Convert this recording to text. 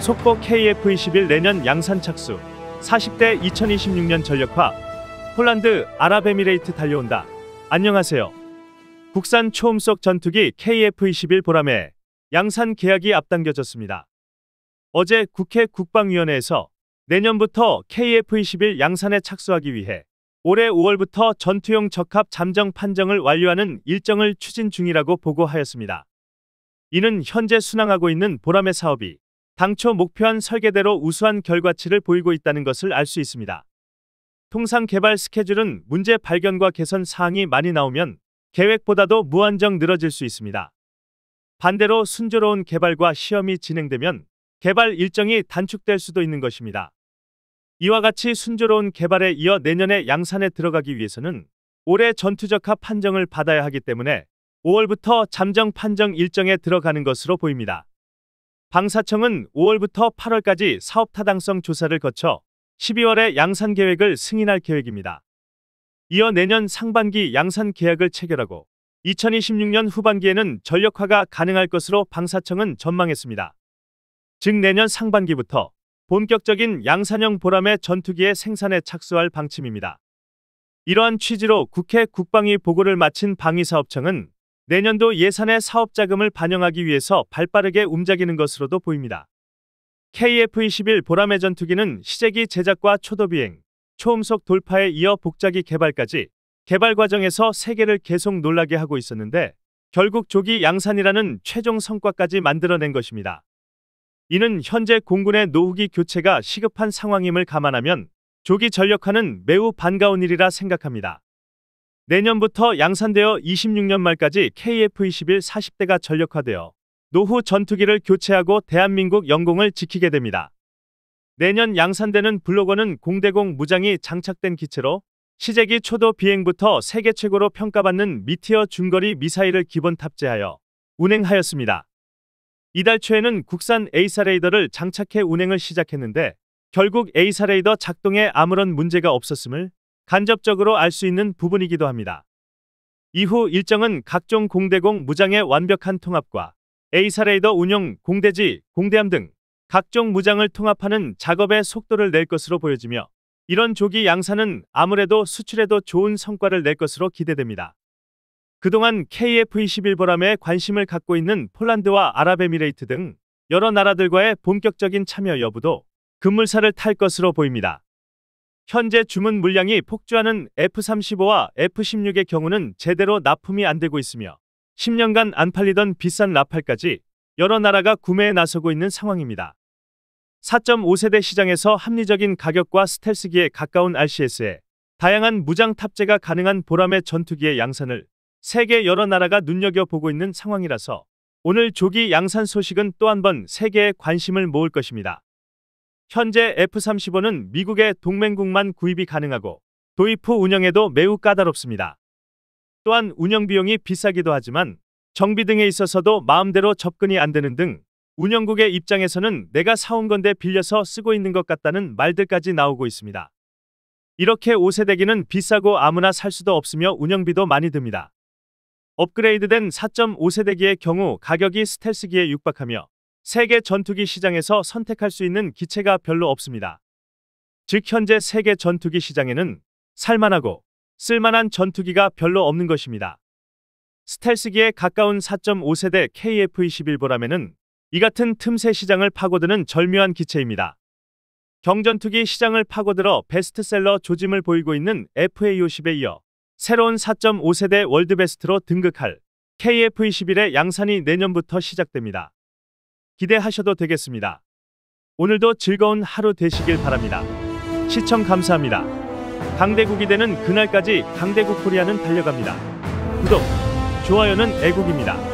속보 KF-21 내년 양산 착수 40대 2026년 전력화 폴란드 아랍에미레이트 달려온다. 안녕하세요. 국산 초음속 전투기 KF-21 보람에 양산 계약이 앞당겨졌습니다. 어제 국회 국방위원회에서 내년부터 KF-21 양산에 착수하기 위해 올해 5월부터 전투용 적합 잠정 판정을 완료하는 일정을 추진 중이라고 보고하였습니다. 이는 현재 순항하고 있는 보람의 사업이 당초 목표한 설계대로 우수한 결과치를 보이고 있다는 것을 알 수 있습니다. 통상 개발 스케줄은 문제 발견과 개선 사항이 많이 나오면 계획보다도 무한정 늘어질 수 있습니다. 반대로 순조로운 개발과 시험이 진행되면 개발 일정이 단축될 수도 있는 것입니다. 이와 같이 순조로운 개발에 이어 내년에 양산에 들어가기 위해서는 올해 전투적합 판정을 받아야 하기 때문에 5월부터 잠정 판정 일정에 들어가는 것으로 보입니다. 방사청은 5월부터 8월까지 사업 타당성 조사를 거쳐 12월에 양산 계획을 승인할 계획입니다. 이어 내년 상반기 양산 계약을 체결하고 2026년 후반기에는 전력화가 가능할 것으로 방사청은 전망했습니다. 즉 내년 상반기부터 본격적인 양산형 보람의 전투기의 생산에 착수할 방침입니다. 이러한 취지로 국회 국방위 보고를 마친 방위사업청은 내년도 예산의 사업 자금을 반영하기 위해서 발빠르게 움직이는 것으로도 보입니다. KF-21 보라매 전투기는 시제기 제작과 초도 비행, 초음속 돌파에 이어 복작기 개발까지 개발 과정에서 세계를 계속 놀라게 하고 있었는데 결국 조기 양산이라는 최종 성과까지 만들어낸 것입니다. 이는 현재 공군의 노후기 교체가 시급한 상황임을 감안하면 조기 전력화는 매우 반가운 일이라 생각합니다. 내년부터 양산되어 26년 말까지 KF-21 40대가 전력화되어 노후 전투기를 교체하고 대한민국 영공을 지키게 됩니다. 내년 양산되는 블로원은 공대공 무장이 장착된 기체로 시제기 초도 비행부터 세계 최고로 평가받는 미티어 중거리 미사일을 기본 탑재하여 운행하였습니다. 이달 초에는 국산 에이사 레이더를 장착해 운행을 시작했는데 결국 에이사 레이더 작동에 아무런 문제가 없었음을 간접적으로 알 수 있는 부분이기도 합니다. 이후 일정은 각종 공대공 무장의 완벽한 통합과 A사 레이더 운용, 공대지, 공대함 등 각종 무장을 통합하는 작업의 속도를 낼 것으로 보여지며 이런 조기 양산은 아무래도 수출에도 좋은 성과를 낼 것으로 기대됩니다. 그동안 KF-21 보람에 관심을 갖고 있는 폴란드와 아랍에미레이트 등 여러 나라들과의 본격적인 참여 여부도 급물살을 탈 것으로 보입니다. 현재 주문 물량이 폭주하는 F-35와 F-16의 경우는 제대로 납품이 안 되고 있으며 10년간 안 팔리던 비싼 라팔까지 여러 나라가 구매에 나서고 있는 상황입니다. 4.5세대 시장에서 합리적인 가격과 스텔스기에 가까운 RCS에 다양한 무장 탑재가 가능한 보람의 전투기의 양산을 세계 여러 나라가 눈여겨보고 있는 상황이라서 오늘 조기 양산 소식은 또 한 번 세계의 관심을 모을 것입니다. 현재 F-35는 미국의 동맹국만 구입이 가능하고 도입 후 운영에도 매우 까다롭습니다. 또한 운영 비용이 비싸기도 하지만 정비 등에 있어서도 마음대로 접근이 안 되는 등 운영국의 입장에서는 내가 사온 건데 빌려서 쓰고 있는 것 같다는 말들까지 나오고 있습니다. 이렇게 5세대기는 비싸고 아무나 살 수도 없으며 운영비도 많이 듭니다. 업그레이드된 4.5세대기의 경우 가격이 스텔스기에 육박하며 세계 전투기 시장에서 선택할 수 있는 기체가 별로 없습니다. 즉 현재 세계 전투기 시장에는 살만하고 쓸만한 전투기가 별로 없는 것입니다. 스텔스기에 가까운 4.5세대 KF-21보라매는 이 같은 틈새 시장을 파고드는 절묘한 기체입니다. 경전투기 시장을 파고들어 베스트셀러 조짐을 보이고 있는 FA-50에 이어 새로운 4.5세대 월드베스트로 등극할 KF-21의 양산이 내년부터 시작됩니다. 기대하셔도 되겠습니다. 오늘도 즐거운 하루 되시길 바랍니다. 시청 감사합니다. 강대국이 되는 그날까지 강대국 코리아는 달려갑니다. 구독, 좋아요는 애국입니다.